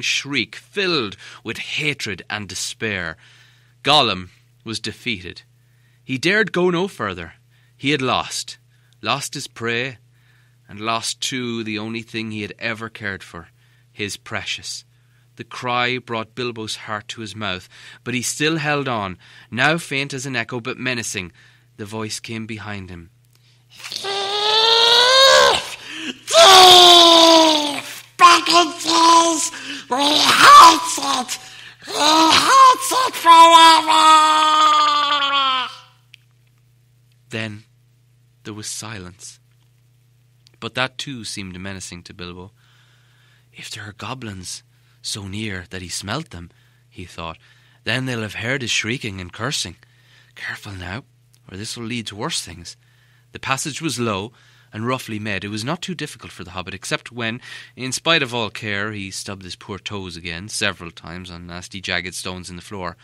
shriek filled with hatred and despair. Gollum was defeated. He dared go no further. He had lost, lost his prey, and lost too the only thing he had ever cared for his precious. The cry brought Bilbo's heart to his mouth, but he still held on, now faint as an echo but menacing. The voice came behind him. Back Thief! Buckethead's he hates it. He hates it forever. Then there was silence. But that too seemed menacing to Bilbo. If there are goblins so near that he smelt them, he thought, then they'll have heard his shrieking and cursing. Careful now, or this will lead to worse things. The passage was low, and roughly made, it was not too difficult for the hobbit, except when, in spite of all care, he stubbed his poor toes again several times on nasty jagged stones in the floor.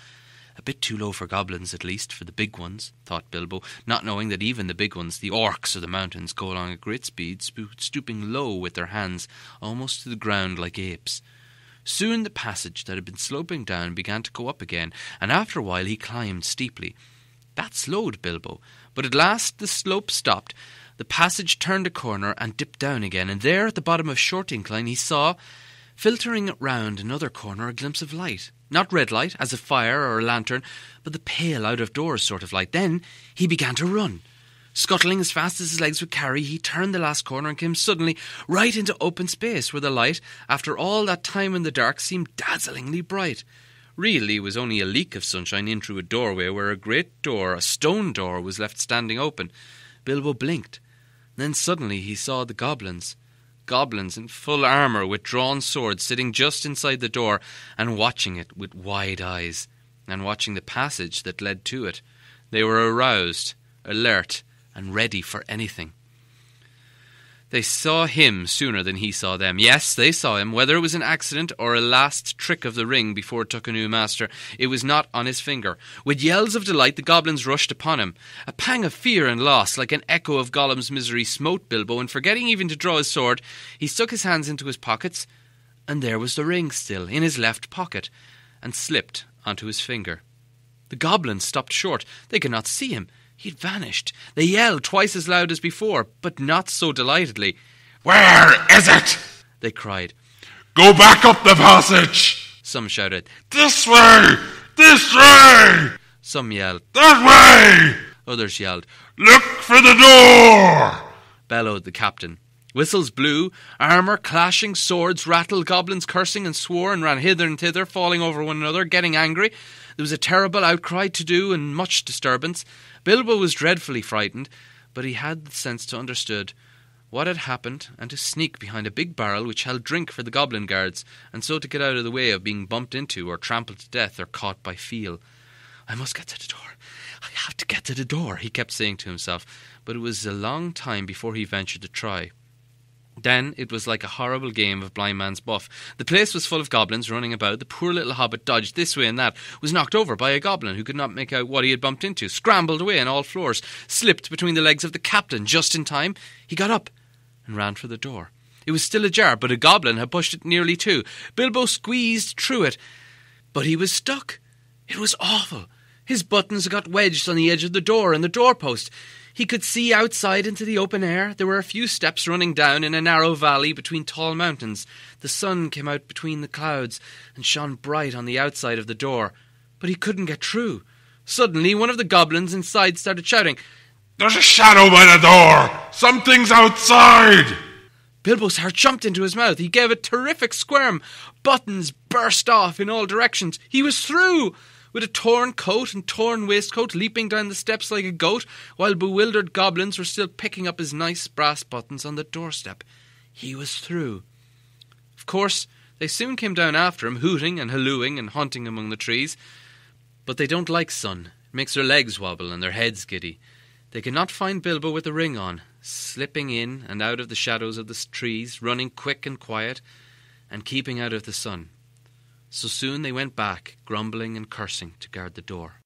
A bit too low for goblins, at least, for the big ones, thought Bilbo, not knowing that even the big ones, the orcs of the mountains, go along at great speed, stooping low with their hands, almost to the ground like apes. Soon the passage that had been sloping down began to go up again, and after a while he climbed steeply. That slowed Bilbo, but at last the slope stopped, the passage turned a corner and dipped down again, and there at the bottom of short incline he saw, filtering round another corner, a glimpse of light. Not red light, as a fire or a lantern, but the pale out of doors sort of light. Then he began to run. Scuttling as fast as his legs would carry, he turned the last corner and came suddenly right into open space where the light, after all that time in the dark, seemed dazzlingly bright. Really, it was only a leak of sunshine in through a doorway where a great door, a stone door, was left standing open. Bilbo blinked. Then suddenly he saw the goblins. Goblins in full armour with drawn swords sitting just inside the door and watching it with wide eyes, and watching the passage that led to it. They were aroused, alert, and ready for anything. They saw him sooner than he saw them. Yes, they saw him, whether it was an accident or a last trick of the ring before it took a new master. It was not on his finger. With yells of delight, the goblins rushed upon him. A pang of fear and loss, like an echo of Gollum's misery, smote Bilbo, and forgetting even to draw his sword, he stuck his hands into his pockets, and there was the ring still in his left pocket, and slipped onto his finger. The goblins stopped short. They could not see him. He had vanished. They yelled twice as loud as before, but not so delightedly. Where is it? They cried. Go back up the passage! Some shouted. This way! This way! Some yelled. That way! Others yelled. Look for the door! bellowed the captain. Whistles blew, armour clashing, swords rattled, goblins cursing and swore and ran hither and thither, falling over one another, getting angry. There was a terrible outcry to do and much disturbance. Bilbo was dreadfully frightened, but he had the sense to understand what had happened and to sneak behind a big barrel which held drink for the goblin guards, and so to get out of the way of being bumped into or trampled to death or caught by Feel. I must get to the door. I have to get to the door, he kept saying to himself, but it was a long time before he ventured to try. Then it was like a horrible game of blind man's buff. The place was full of goblins running about. The poor little hobbit dodged this way and that, was knocked over by a goblin who could not make out what he had bumped into, scrambled away on all floors, slipped between the legs of the captain just in time. He got up and ran for the door. It was still ajar, but a goblin had pushed it nearly to. Bilbo squeezed through it, but he was stuck. It was awful. His buttons got wedged on the edge of the door and the doorpost. He could see outside into the open air. There were a few steps running down in a narrow valley between tall mountains. The sun came out between the clouds and shone bright on the outside of the door. But he couldn't get through. Suddenly, one of the goblins inside started shouting, There's a shadow by the door! Something's outside! Bilbo's heart jumped into his mouth. He gave a terrific squirm. Buttons burst off in all directions. He was through! with a torn coat and torn waistcoat, leaping down the steps like a goat, while bewildered goblins were still picking up his nice brass buttons on the doorstep. He was through. Of course, they soon came down after him, hooting and hallooing and hunting among the trees. But they don't like sun. It makes their legs wobble and their heads giddy. They could not find Bilbo with the ring on, slipping in and out of the shadows of the trees, running quick and quiet, and keeping out of the sun. So soon they went back, grumbling and cursing, to guard the door.